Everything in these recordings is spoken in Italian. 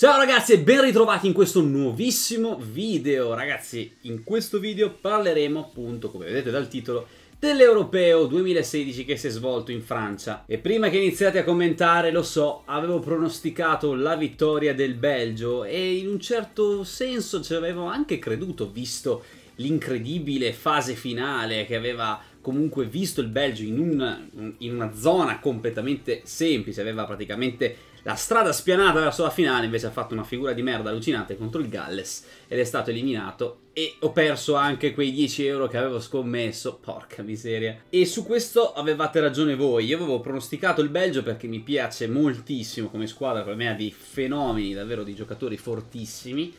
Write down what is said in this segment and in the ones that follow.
Ciao ragazzi e ben ritrovati in questo nuovissimo video. Ragazzi, in questo video parleremo appunto, come vedete dal titolo, dell'Europeo 2016 che si è svolto in Francia. E prima che iniziate a commentare, lo so, avevo pronosticato la vittoria del Belgio e in un certo senso ci avevo anche creduto, visto l'incredibile fase finale che aveva comunque visto il Belgio in una, in una zona completamente semplice, aveva praticamente la strada spianata verso la finale invece ha fatto una figura di merda allucinante contro il Galles ed è stato eliminato e ho perso anche quei 10 euro che avevo scommesso, porca miseria. E su questo avevate ragione voi, io avevo pronosticato il Belgio perché mi piace moltissimo come squadra, per me ha dei fenomeni davvero di giocatori fortissimi,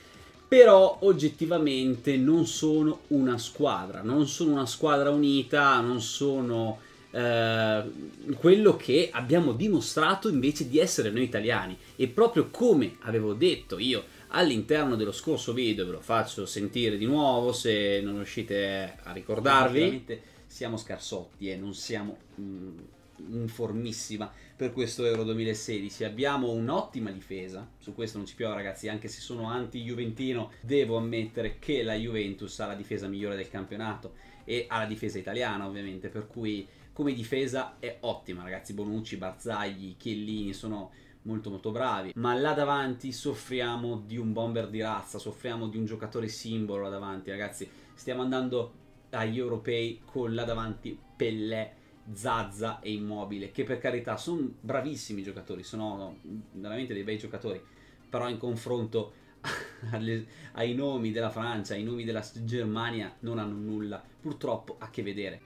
però oggettivamente non sono una squadra, non sono una squadra unita, non sono eh, quello che abbiamo dimostrato invece di essere noi italiani e proprio come avevo detto io all'interno dello scorso video ve lo faccio sentire di nuovo se non riuscite a ricordarvi siamo scarsotti e eh, non siamo mh, mm, in formissima per questo Euro 2016 abbiamo un'ottima difesa su questo non ci piove ragazzi anche se sono anti-juventino devo ammettere che la Juventus ha la difesa migliore del campionato e ha la difesa italiana ovviamente per cui come difesa è ottima, ragazzi. Bonucci, Barzagli, Chiellini sono molto molto bravi, ma là davanti soffriamo di un bomber di razza, soffriamo di un giocatore simbolo là davanti, ragazzi. Stiamo andando agli europei con là davanti Pellè, Zazza e Immobile, che per carità sono bravissimi giocatori, sono veramente dei bei giocatori, però in confronto ai nomi della Francia, ai nomi della Germania non hanno nulla purtroppo a che vedere.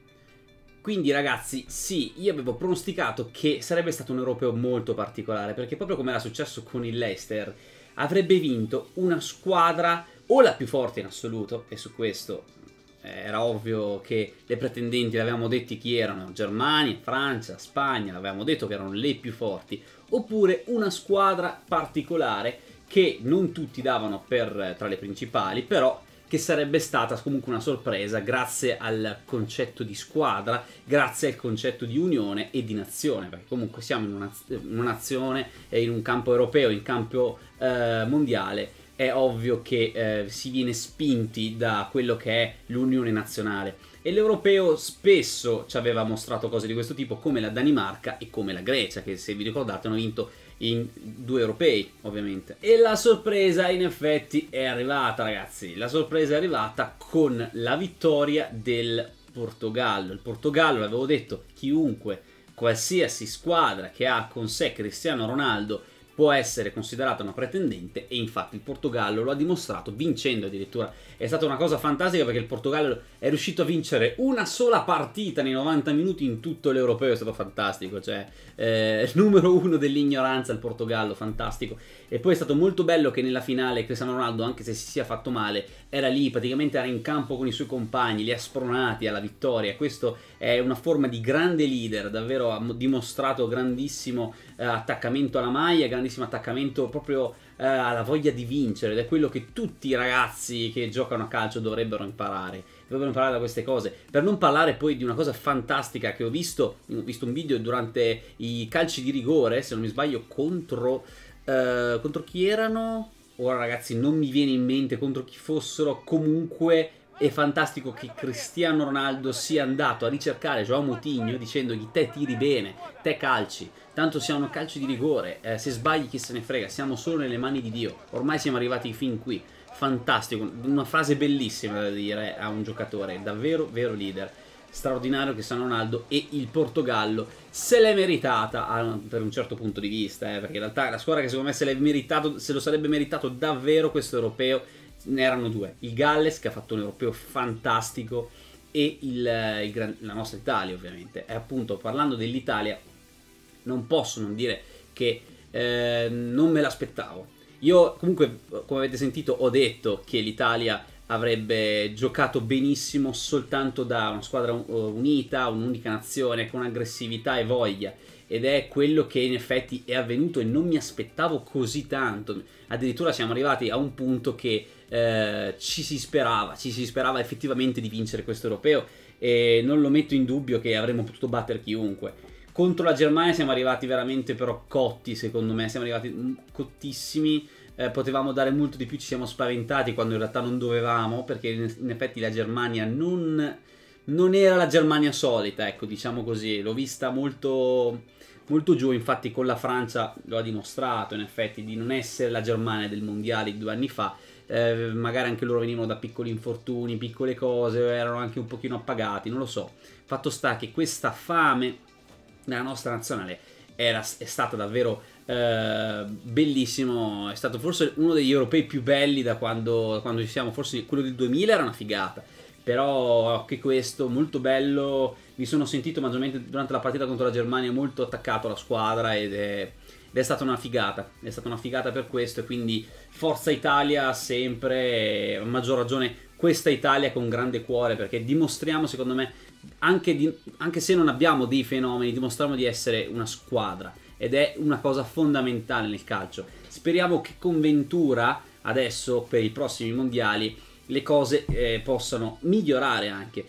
Quindi ragazzi, sì, io avevo pronosticato che sarebbe stato un europeo molto particolare, perché proprio come era successo con il Leicester, avrebbe vinto una squadra o la più forte in assoluto, e su questo eh, era ovvio che le pretendenti l'avevamo avevamo detti chi erano, Germania, Francia, Spagna, l'avevamo detto che erano le più forti, oppure una squadra particolare che non tutti davano per, tra le principali, però che sarebbe stata comunque una sorpresa grazie al concetto di squadra, grazie al concetto di unione e di nazione, perché comunque siamo in una, una nazione, in un campo europeo, in campo eh, mondiale, è ovvio che eh, si viene spinti da quello che è l'unione nazionale. E l'europeo spesso ci aveva mostrato cose di questo tipo, come la Danimarca e come la Grecia, che se vi ricordate hanno vinto in due europei ovviamente e la sorpresa in effetti è arrivata ragazzi la sorpresa è arrivata con la vittoria del Portogallo il Portogallo l'avevo detto chiunque qualsiasi squadra che ha con sé Cristiano Ronaldo può essere considerata una pretendente e infatti il Portogallo lo ha dimostrato vincendo addirittura. È stata una cosa fantastica perché il Portogallo è riuscito a vincere una sola partita nei 90 minuti in tutto l'Europeo, è stato fantastico, cioè eh, numero uno dell'ignoranza il Portogallo, fantastico. E poi è stato molto bello che nella finale Cristiano Ronaldo, anche se si sia fatto male, era lì, praticamente era in campo con i suoi compagni, li ha spronati alla vittoria. Questo è una forma di grande leader, davvero ha dimostrato grandissimo eh, attaccamento alla maglia, grandissimo attaccamento proprio eh, alla voglia di vincere ed è quello che tutti i ragazzi che giocano a calcio dovrebbero imparare. Dovrebbero imparare da queste cose. Per non parlare poi di una cosa fantastica che ho visto, ho visto un video durante i calci di rigore, se non mi sbaglio, contro, eh, contro chi erano? Ora ragazzi non mi viene in mente contro chi fossero, comunque è fantastico che Cristiano Ronaldo sia andato a ricercare Joao Moutinho dicendogli te tiri bene, te calci, tanto siamo calci di rigore, eh, se sbagli chi se ne frega, siamo solo nelle mani di Dio, ormai siamo arrivati fin qui, fantastico, una frase bellissima da dire a un giocatore, davvero vero leader, straordinario che San Ronaldo e il Portogallo se l'è meritata ah, per un certo punto di vista, eh, perché in realtà la squadra che secondo me se, se lo sarebbe meritato davvero questo europeo ne erano due, il Galles che ha fatto un europeo fantastico e il, eh, il la nostra Italia ovviamente. E appunto parlando dell'Italia non posso non dire che eh, non me l'aspettavo. Io comunque come avete sentito ho detto che l'Italia avrebbe giocato benissimo soltanto da una squadra eh, unita, un'unica nazione, con aggressività e voglia. Ed è quello che in effetti è avvenuto e non mi aspettavo così tanto. Addirittura siamo arrivati a un punto che eh, ci si sperava, ci si sperava effettivamente di vincere questo europeo e non lo metto in dubbio che avremmo potuto battere chiunque. Contro la Germania siamo arrivati veramente però cotti, secondo me, siamo arrivati mm, cottissimi. Eh, potevamo dare molto di più, ci siamo spaventati quando in realtà non dovevamo, perché in effetti la Germania non, non era la Germania solita, ecco, diciamo così. L'ho vista molto, molto giù, infatti con la Francia lo ha dimostrato, in effetti, di non essere la Germania del Mondiale di due anni fa eh, magari anche loro venivano da piccoli infortuni, piccole cose, erano anche un pochino appagati, non lo so. Fatto sta che questa fame nella nostra nazionale era, è stata davvero eh, bellissimo, è stato forse uno degli europei più belli da quando, da quando ci siamo, forse quello del 2000 era una figata però anche questo molto bello mi sono sentito maggiormente durante la partita contro la Germania molto attaccato alla squadra ed è, ed è stata una figata, è stata una figata per questo e quindi forza Italia sempre, a maggior ragione questa Italia con grande cuore perché dimostriamo secondo me anche, di, anche se non abbiamo dei fenomeni dimostriamo di essere una squadra ed è una cosa fondamentale nel calcio. Speriamo che con Ventura adesso per i prossimi mondiali le cose eh, possano migliorare anche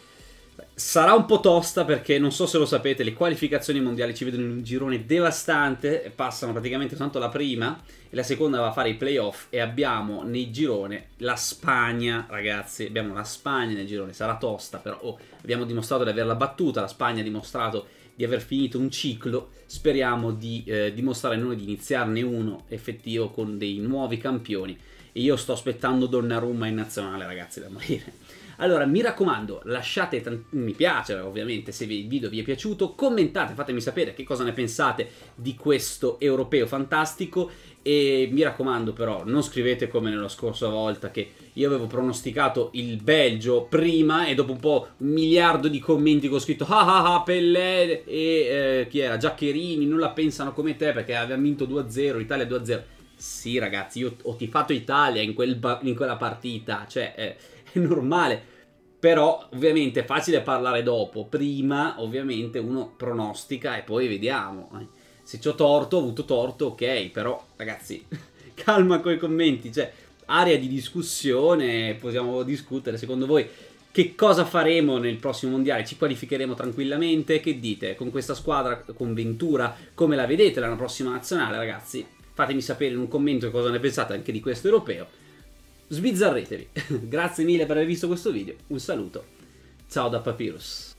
Sarà un po' tosta perché non so se lo sapete, le qualificazioni mondiali ci vedono in un girone devastante, passano praticamente tanto la prima e la seconda va a fare i playoff e abbiamo nel girone la Spagna, ragazzi, abbiamo la Spagna nel girone, sarà tosta però oh, abbiamo dimostrato di averla battuta, la Spagna ha dimostrato di aver finito un ciclo, speriamo di eh, dimostrare noi di iniziarne uno effettivo con dei nuovi campioni e io sto aspettando Donnarumma in nazionale ragazzi da morire allora, mi raccomando, lasciate tant- mi piace, ovviamente, se il video vi è piaciuto, commentate, fatemi sapere che cosa ne pensate di questo europeo fantastico e mi raccomando però, non scrivete come nella scorsa volta che io avevo pronosticato il Belgio prima e dopo un po' un miliardo di commenti che ho scritto ah ah ah Pellè e eh, chi era? Giaccherini non la pensano come te perché aveva vinto 2-0, Italia 2-0 sì ragazzi, io ho tifato Italia in, quel ba- in quella partita, cioè eh, è normale. Però ovviamente è facile parlare dopo, prima ovviamente uno pronostica e poi vediamo. Eh. Se ho torto, ho avuto torto, ok, però ragazzi, calma con i commenti, cioè area di discussione, possiamo discutere secondo voi che cosa faremo nel prossimo mondiale? Ci qualificheremo tranquillamente? Che dite? Con questa squadra, con Ventura, come la vedete la prossima nazionale, ragazzi? Fatemi sapere in un commento cosa ne pensate anche di questo europeo sbizzarretevi. Grazie mille per aver visto questo video, un saluto, ciao da Papyrus.